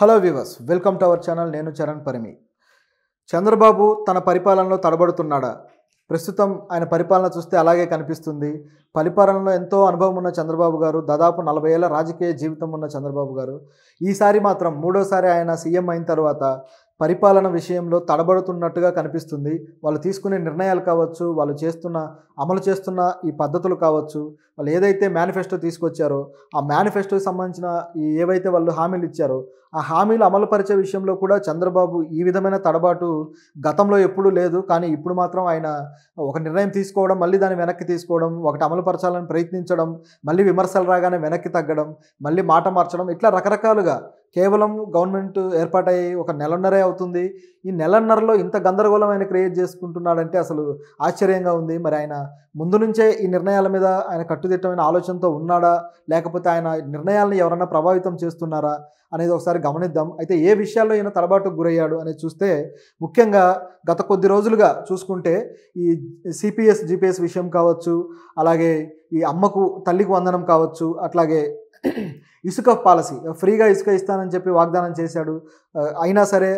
hello viewers welcome to our channel నేను చరణ్ పరిమి చంద్రబాబు తన పరిపాలనలో తడబడుతున్నాడా ప్రస్తుతం ఆయన పరిపాలన చూస్తే అలాగే కనిపిస్తుంది పరిపాలనలో ఎంతో అనుభవం ఉన్న చంద్రబాబు గారు దాదాపు నలభై ఏళ్ళ రాజకీయ జీవితం ఉన్న చంద్రబాబు గారు ఈసారి మాత్రం మూడోసారి ఆయన సీఎం అయిన తర్వాత పరిపాలన విషయంలో తడబడుతున్నట్టుగా కనిపిస్తుంది వాళ్ళు తీసుకునే నిర్ణయాలు కావచ్చు వాళ్ళు చేస్తున్న అమలు చేస్తున్న ఈ పద్ధతులు కావచ్చు వాళ్ళు ఏదైతే మేనిఫెస్టో తీసుకొచ్చారో ఆ మేనిఫెస్టోకి సంబంధించిన ఈ ఏవైతే వాళ్ళు హామీలు ఇచ్చారో ఆ హామీలు అమలుపరిచే విషయంలో కూడా చంద్రబాబు ఈ విధమైన తడబాటు గతంలో ఎప్పుడూ లేదు కానీ ఇప్పుడు మాత్రం ఆయన ఒక నిర్ణయం తీసుకోవడం మళ్ళీ దాన్ని వెనక్కి తీసుకోవడం ఒకటి అమలుపరచాలని ప్రయత్నించడం మళ్ళీ విమర్శలు రాగానే వెనక్కి తగ్గడం మళ్ళీ మాట మార్చడం ఇట్లా రకరకాలుగా కేవలం గవర్నమెంట్ ఏర్పాటై ఒక నెలన్నరే అవుతుంది ఈ నెలన్నరలో ఇంత గందరగోళం ఆయన క్రియేట్ చేసుకుంటున్నాడంటే అసలు ఆశ్చర్యంగా ఉంది మరి ఆయన ముందు నుంచే ఈ నిర్ణయాల మీద ఆయన కట్టుదిట్టమైన ఆలోచనతో ఉన్నాడా లేకపోతే ఆయన నిర్ణయాలను ఎవరన్నా ప్రభావితం చేస్తున్నారా అనేది ఒకసారి గమనిద్దాం అయితే ఏ విషయాల్లో ఈయన తడబాటుకు గురయ్యాడు అనేది చూస్తే ముఖ్యంగా గత కొద్ది రోజులుగా చూసుకుంటే ఈ సిపిఎస్ జిపిఎస్ విషయం కావచ్చు అలాగే ఈ అమ్మకు తల్లికి వందనం కావచ్చు అట్లాగే ఇసుక పాలసీ ఫ్రీగా ఇసుక ఇస్తానని చెప్పి వాగ్దానం చేశాడు అయినా సరే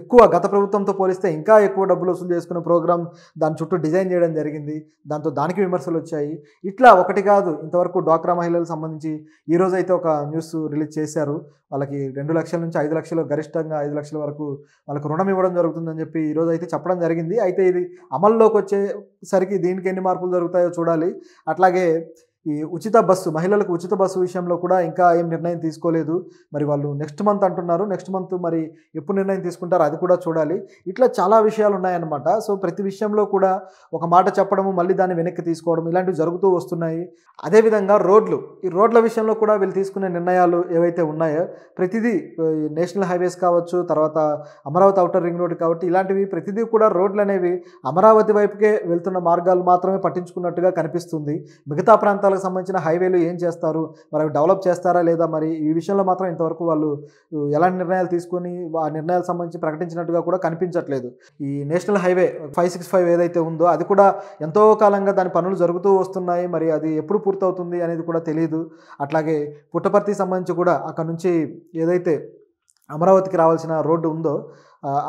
ఎక్కువ గత ప్రభుత్వంతో పోలిస్తే ఇంకా ఎక్కువ డబ్బులు వసూలు చేసుకునే ప్రోగ్రాం దాని చుట్టూ డిజైన్ చేయడం జరిగింది దాంతో దానికి విమర్శలు వచ్చాయి ఇట్లా ఒకటి కాదు ఇంతవరకు డ్వాక్రా మహిళలకు సంబంధించి ఈరోజు అయితే ఒక న్యూస్ రిలీజ్ చేశారు వాళ్ళకి రెండు లక్షల నుంచి ఐదు లక్షలు గరిష్టంగా ఐదు లక్షల వరకు వాళ్ళకు రుణం ఇవ్వడం జరుగుతుందని చెప్పి ఈరోజు అయితే చెప్పడం జరిగింది అయితే ఇది అమల్లోకి వచ్చేసరికి దీనికి ఎన్ని మార్పులు జరుగుతాయో చూడాలి అట్లాగే ఈ ఉచిత బస్సు మహిళలకు ఉచిత బస్సు విషయంలో కూడా ఇంకా ఏం నిర్ణయం తీసుకోలేదు మరి వాళ్ళు నెక్స్ట్ మంత్ అంటున్నారు నెక్స్ట్ మంత్ మరి ఎప్పుడు నిర్ణయం తీసుకుంటారో అది కూడా చూడాలి ఇట్లా చాలా విషయాలు ఉన్నాయన్నమాట సో ప్రతి విషయంలో కూడా ఒక మాట చెప్పడము మళ్ళీ దాన్ని వెనక్కి తీసుకోవడం ఇలాంటివి జరుగుతూ వస్తున్నాయి అదేవిధంగా రోడ్లు ఈ రోడ్ల విషయంలో కూడా వీళ్ళు తీసుకునే నిర్ణయాలు ఏవైతే ఉన్నాయో ప్రతిదీ నేషనల్ హైవేస్ కావచ్చు తర్వాత అమరావతి అవుటర్ రింగ్ రోడ్ కాబట్టి ఇలాంటివి ప్రతిదీ కూడా రోడ్లు అనేవి అమరావతి వైపుకే వెళ్తున్న మార్గాలు మాత్రమే పట్టించుకున్నట్టుగా కనిపిస్తుంది మిగతా ప్రాంతాల రాష్ట్రాలకు సంబంధించిన హైవేలు ఏం చేస్తారు మరి డెవలప్ చేస్తారా లేదా మరి ఈ విషయంలో మాత్రం ఇంతవరకు వాళ్ళు ఎలాంటి నిర్ణయాలు తీసుకొని ఆ నిర్ణయాలకు సంబంధించి ప్రకటించినట్టుగా కూడా కనిపించట్లేదు ఈ national highway five six five ఏదైతే ఉందో అది కూడా ఎంతో కాలంగా దాని పనులు జరుగుతూ వస్తున్నాయి మరి అది ఎప్పుడు పూర్తవుతుంది అనేది కూడా తెలియదు అట్లాగే పుట్టపర్తి సంబంధించి కూడా అక్కడ నుంచి ఏదైతే అమరావతికి రావాల్సిన రోడ్డు ఉందో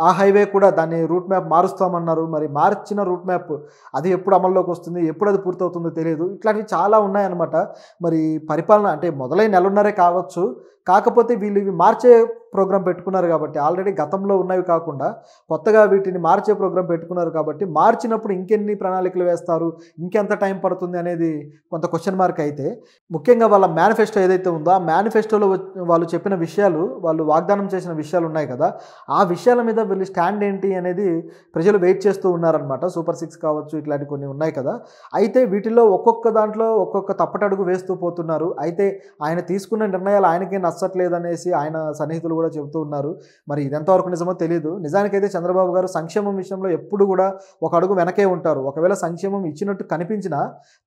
ఆ హైవే కూడా దాన్ని రూట్ మ్యాప్ మారుస్తామన్నారు మరి మార్చిన రూట్ మ్యాప్ అది ఎప్పుడు అమల్లోకి వస్తుంది ఎప్పుడు అది పూర్తవుతుందో తెలియదు ఇట్లాంటివి చాలా ఉన్నాయన్నమాట మరి పరిపాలన అంటే మొదలై నెలన్నరే కావచ్చు కాకపోతే వీళ్ళు ఇవి మార్చే ప్రోగ్రాం పెట్టుకున్నారు కాబట్టి ఆల్రెడీ గతంలో ఉన్నవి కాకుండా కొత్తగా వీటిని మార్చే ప్రోగ్రాం పెట్టుకున్నారు కాబట్టి మార్చినప్పుడు ఇంకెన్ని ప్రణాళికలు వేస్తారు ఇంకెంత టైం పడుతుంది అనేది కొంత క్వశ్చన్ మార్క్ అయితే ముఖ్యంగా వాళ్ళ మేనిఫెస్టో ఏదైతే ఉందో ఆ మేనిఫెస్టోలో వాళ్ళు చెప్పిన విషయాలు వాళ్ళు వాగ్దానం చేసిన విషయాలు ఉన్నాయి కదా ఆ విషయాల మీద వీళ్ళు స్టాండ్ ఏంటి అనేది ప్రజలు వెయిట్ చేస్తూ ఉన్నారనమాట సూపర్ సిక్స్ కావచ్చు ఇట్లాంటి కొన్ని ఉన్నాయి కదా అయితే వీటిలో ఒక్కొక్క దాంట్లో ఒక్కొక్క తప్పటడుగు వేస్తూ పోతున్నారు అయితే ఆయన తీసుకున్న నిర్ణయాలు ఆయనకే నచ్చట్లేదు అనేసి ఆయన సన్నిహితులు కూడా చెబుతూ ఉన్నారు మరి ఇది ఎంతవరకు నిజమో తెలియదు నిజానికైతే చంద్రబాబు గారు సంక్షేమం విషయంలో ఎప్పుడు కూడా ఒక అడుగు వెనకే ఉంటారు ఒకవేళ సంక్షేమం ఇచ్చినట్టు కనిపించినా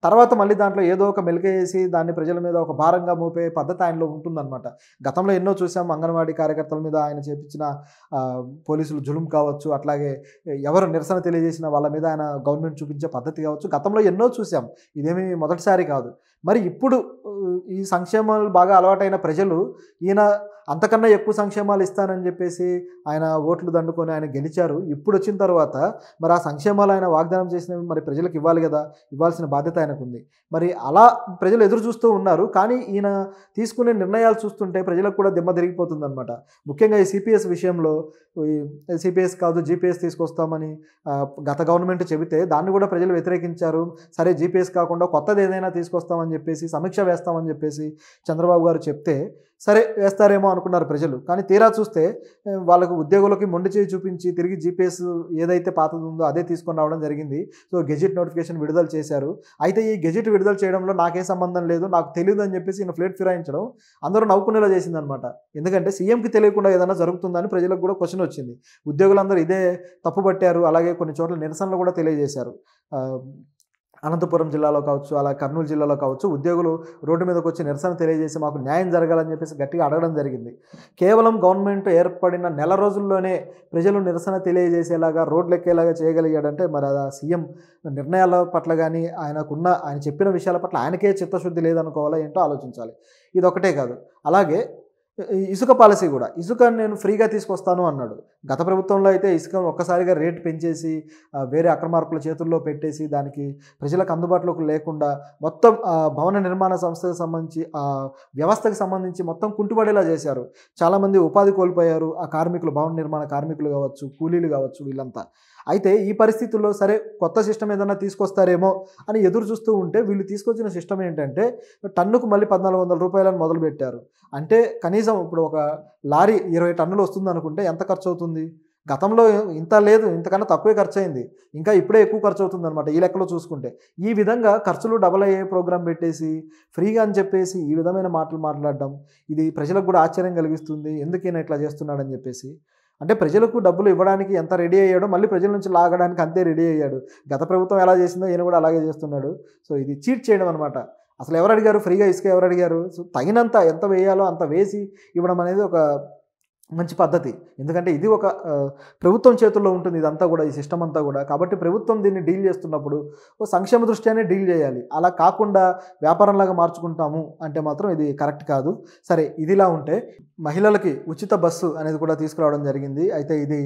తర్వాత మళ్ళీ దాంట్లో ఏదో ఒక మెలికేసి దాన్ని ప్రజల మీద ఒక భారంగా మోపే పద్ధతి ఆయనలో ఉంటుందన్నమాట గతంలో ఎన్నో చూసాం అంగన్వాడీ కార్యకర్తల మీద ఆయన చేపించిన పోలీసులు జులుం కావచ్చు అట్లాగే ఎవరు నిరసన తెలియజేసిన వాళ్ళ మీద ఆయన గవర్నమెంట్ చూపించే పద్ధతి కావచ్చు గతంలో ఎన్నో చూసాం ఇదేమి మొదటిసారి కాదు మరి ఇప్పుడు ఈ సంక్షేమాలు బాగా అలవాటైన ప్రజలు ఈయన అంతకన్నా ఎక్కువ సంక్షేమాలు ఇస్తానని చెప్పేసి ఆయన ఓట్లు దండుకొని ఆయన గెలిచారు ఇప్పుడు వచ్చిన తర్వాత మరి ఆ సంక్షేమాలు ఆయన వాగ్దానం చేసినవి మరి ప్రజలకు ఇవ్వాలి కదా ఇవ్వాల్సిన బాధ్యత ఆయనకుంది మరి అలా ప్రజలు ఎదురు చూస్తూ ఉన్నారు కానీ ఈయన తీసుకునే నిర్ణయాలు చూస్తుంటే ప్రజలకు కూడా దిమ్మ తిరిగిపోతుందన్నమాట ముఖ్యంగా ఈ సిపిఎస్ విషయంలో ఈ సిపిఎస్ కాదు జీపీఎస్ తీసుకొస్తామని గత గవర్నమెంట్ చెబితే దాన్ని కూడా ప్రజలు వ్యతిరేకించారు సరే జీపీఎస్ కాకుండా కొత్తది ఏదైనా తీసుకొస్తామని చెప్పేసి సమీక్ష వేస్తామని చెప్పేసి చంద్రబాబు గారు చెప్తే సరే వేస్తారేమో అనుకున్నారు ప్రజలు కానీ తీరా చూస్తే వాళ్ళకు ఉద్యోగులకి మొండి చేయి చూపించి తిరిగి జీపీఎస్ ఏదైతే పాతది ఉందో అదే తీసుకొని రావడం జరిగింది సో గెజిట్ నోటిఫికేషన్ విడుదల చేశారు అయితే ఈ గెజిట్ విడుదల చేయడంలో నాకే సంబంధం లేదు నాకు తెలియదు అని చెప్పేసి ఈయన ఫ్లేట్ ఫిరాయించడం అందరూ నవ్వుకునేలా చేసిందనమాట ఎందుకంటే సీఎంకి తెలియకుండా ఏదైనా జరుగుతుందని ప్రజలకు కూడా క్వశ్చన్ వచ్చింది ఉద్యోగులందరూ ఇదే తప్పు పట్టారు అలాగే కొన్ని చోట్ల నిరసనలు కూడా తెలియజేశారు అనంతపురం జిల్లాలో కావచ్చు అలా కర్నూలు జిల్లాలో కావచ్చు ఉద్యోగులు రోడ్డు మీదకి వచ్చి నిరసన తెలియజేసి మాకు న్యాయం జరగాలని చెప్పేసి గట్టిగా అడగడం జరిగింది కేవలం గవర్నమెంట్ ఏర్పడిన నెల రోజుల్లోనే ప్రజలు నిరసన తెలియజేసేలాగా రోడ్లు ఎక్కేలాగా చేయగలిగాడంటే మరి ఆ సీఎం నిర్ణయాల పట్ల కానీ ఆయనకున్న ఆయన చెప్పిన విషయాల పట్ల ఆయనకే చిత్తశుద్ధి లేదనుకోవాలా ఏంటో ఆలోచించాలి ఇది ఒకటే కాదు అలాగే ఇసుక పాలసీ కూడా ఇసుక నేను ఫ్రీగా తీసుకొస్తాను అన్నాడు గత ప్రభుత్వంలో అయితే ఇసుకను ఒక్కసారిగా రేట్ పెంచేసి వేరే అక్రమార్కుల చేతుల్లో పెట్టేసి దానికి ప్రజలకు అందుబాటులోకి లేకుండా మొత్తం భవన నిర్మాణ సంస్థకు సంబంధించి ఆ వ్యవస్థకు సంబంధించి మొత్తం కుంటుపడేలా చేశారు చాలామంది ఉపాధి కోల్పోయారు ఆ కార్మికులు భవన నిర్మాణ కార్మికులు కావచ్చు కూలీలు కావచ్చు వీళ్ళంతా అయితే ఈ పరిస్థితుల్లో సరే కొత్త సిస్టమ్ ఏదైనా తీసుకొస్తారేమో అని ఎదురు చూస్తూ ఉంటే వీళ్ళు తీసుకొచ్చిన సిస్టమ్ ఏంటంటే టన్నుకు మళ్ళీ పద్నాలుగు వందల రూపాయలను మొదలుపెట్టారు అంటే కనీసం కనీసం ఇప్పుడు ఒక లారీ ఇరవై టన్నులు వస్తుంది అనుకుంటే ఎంత ఖర్చు అవుతుంది గతంలో ఇంత లేదు ఇంతకన్నా తక్కువే ఖర్చు అయింది ఇంకా ఇప్పుడే ఎక్కువ ఖర్చు అవుతుంది అనమాట ఈ లెక్కలో చూసుకుంటే ఈ విధంగా ఖర్చులు డబల్ అయ్యే ప్రోగ్రాం పెట్టేసి ఫ్రీగా అని చెప్పేసి ఈ విధమైన మాటలు మాట్లాడడం ఇది ప్రజలకు కూడా ఆశ్చర్యం కలిగిస్తుంది ఎందుకైనా ఇట్లా చేస్తున్నాడని చెప్పేసి అంటే ప్రజలకు డబ్బులు ఇవ్వడానికి ఎంత రెడీ అయ్యాడో మళ్ళీ ప్రజల నుంచి లాగడానికి అంతే రెడీ అయ్యాడు గత ప్రభుత్వం ఎలా చేసిందో ఈయన కూడా అలాగే చేస్తున్నాడు సో ఇది చీట్ చేయడం అనమాట అసలు ఎవరు అడిగారు ఫ్రీగా ఇసుక ఎవరు అడిగారు సో తగినంత ఎంత వేయాలో అంత వేసి ఇవ్వడం అనేది ఒక మంచి పద్ధతి ఎందుకంటే ఇది ఒక ప్రభుత్వం చేతుల్లో ఉంటుంది ఇదంతా కూడా ఈ సిస్టమ్ అంతా కూడా కాబట్టి ప్రభుత్వం దీన్ని డీల్ చేస్తున్నప్పుడు ఓ సంక్షేమ దృష్ట్యానే డీల్ చేయాలి అలా కాకుండా వ్యాపారంలాగా మార్చుకుంటాము అంటే మాత్రం ఇది కరెక్ట్ కాదు సరే ఇదిలా ఉంటే మహిళలకి ఉచిత బస్సు అనేది కూడా తీసుకురావడం జరిగింది అయితే ఇది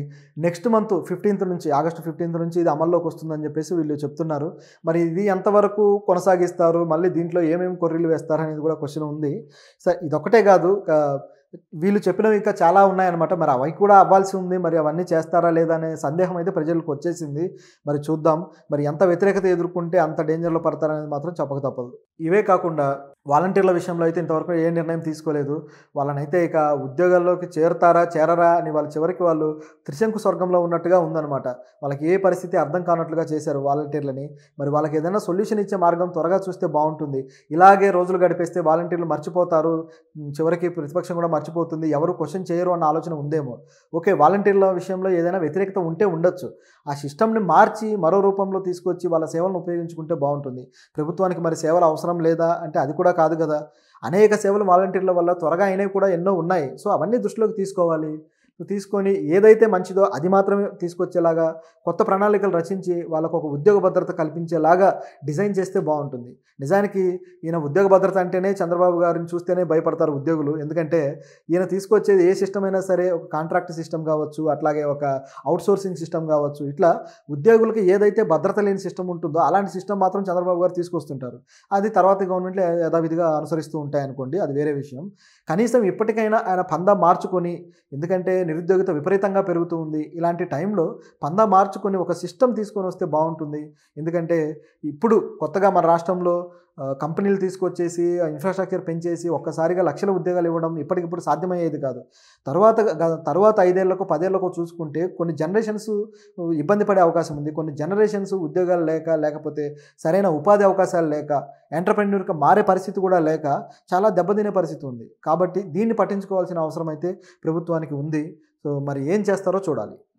నెక్స్ట్ మంత్ ఫిఫ్టీన్త్ నుంచి ఆగస్టు ఫిఫ్టీన్త్ నుంచి ఇది అమల్లోకి వస్తుందని చెప్పేసి వీళ్ళు చెప్తున్నారు మరి ఇది ఎంతవరకు కొనసాగిస్తారు మళ్ళీ దీంట్లో ఏమేమి కొర్రీలు వేస్తారు అనేది కూడా క్వశ్చన్ ఉంది సరే ఇదొకటే కాదు వీళ్ళు చెప్పినవి ఇంకా చాలా ఉన్నాయన్నమాట మరి అవి కూడా అవ్వాల్సి ఉంది మరి అవన్నీ చేస్తారా లేదా అనే సందేహం అయితే ప్రజలకు వచ్చేసింది మరి చూద్దాం మరి ఎంత వ్యతిరేకత ఎదుర్కొంటే అంత డేంజర్లో పడతారనేది మాత్రం చెప్పక తప్పదు ఇవే కాకుండా వాలంటీర్ల విషయంలో అయితే ఇంతవరకు ఏ నిర్ణయం తీసుకోలేదు వాళ్ళనైతే ఇక ఉద్యోగాల్లోకి చేరుతారా చేరరా అని వాళ్ళ చివరికి వాళ్ళు త్రిశంకు స్వర్గంలో ఉన్నట్టుగా ఉందన్నమాట వాళ్ళకి ఏ పరిస్థితి అర్థం కానట్లుగా చేశారు వాలంటీర్లని మరి వాళ్ళకి ఏదైనా సొల్యూషన్ ఇచ్చే మార్గం త్వరగా చూస్తే బాగుంటుంది ఇలాగే రోజులు గడిపేస్తే వాలంటీర్లు మర్చిపోతారు చివరికి ప్రతిపక్షం కూడా మర్చిపోతుంది ఎవరు క్వశ్చన్ చేయరు అన్న ఆలోచన ఉందేమో ఓకే వాలంటీర్ల విషయంలో ఏదైనా వ్యతిరేకత ఉంటే ఉండొచ్చు ఆ సిస్టమ్ని మార్చి మరో రూపంలో తీసుకొచ్చి వాళ్ళ సేవలను ఉపయోగించుకుంటే బాగుంటుంది ప్రభుత్వానికి మరి సేవలు అవసరం లేదా అంటే అది కూడా కూడా కాదు కదా అనేక సేవలు వాలంటీర్ల వల్ల త్వరగా అయినవి కూడా ఎన్నో ఉన్నాయి సో అవన్నీ దృష్టిలోకి తీసుకోవాలి తీసుకొని ఏదైతే మంచిదో అది మాత్రమే తీసుకొచ్చేలాగా కొత్త ప్రణాళికలు రచించి వాళ్ళకు ఒక ఉద్యోగ భద్రత కల్పించేలాగా డిజైన్ చేస్తే బాగుంటుంది నిజానికి ఈయన ఉద్యోగ భద్రత అంటేనే చంద్రబాబు గారిని చూస్తేనే భయపడతారు ఉద్యోగులు ఎందుకంటే ఈయన తీసుకొచ్చేది ఏ సిస్టమ్ అయినా సరే ఒక కాంట్రాక్ట్ సిస్టమ్ కావచ్చు అట్లాగే ఒక అవుట్సోర్సింగ్ సిస్టమ్ కావచ్చు ఇట్లా ఉద్యోగులకి ఏదైతే భద్రత లేని సిస్టమ్ ఉంటుందో అలాంటి సిస్టమ్ మాత్రం చంద్రబాబు గారు తీసుకొస్తుంటారు అది తర్వాత గవర్నమెంట్లో యథావిధిగా అనుసరిస్తూ ఉంటాయనుకోండి అది వేరే విషయం కనీసం ఇప్పటికైనా ఆయన పంద మార్చుకొని ఎందుకంటే నిరుద్యోగిత విపరీతంగా పెరుగుతూ ఉంది ఇలాంటి టైంలో పంద మార్చుకొని ఒక సిస్టమ్ తీసుకొని వస్తే బాగుంటుంది ఎందుకంటే ఇప్పుడు కొత్తగా మన రాష్ట్రంలో కంపెనీలు తీసుకొచ్చేసి ఇన్ఫ్రాస్ట్రక్చర్ పెంచేసి ఒక్కసారిగా లక్షల ఉద్యోగాలు ఇవ్వడం ఇప్పటికిప్పుడు సాధ్యమయ్యేది కాదు తర్వాత తర్వాత ఐదేళ్లకు పదేళ్లకు చూసుకుంటే కొన్ని జనరేషన్స్ ఇబ్బంది పడే అవకాశం ఉంది కొన్ని జనరేషన్స్ ఉద్యోగాలు లేక లేకపోతే సరైన ఉపాధి అవకాశాలు లేక ఎంటర్ప్రెన్యూర్గా మారే పరిస్థితి కూడా లేక చాలా దెబ్బతినే పరిస్థితి ఉంది కాబట్టి దీన్ని పట్టించుకోవాల్సిన అవసరం అయితే ప్రభుత్వానికి ఉంది సో మరి ఏం చేస్తారో చూడాలి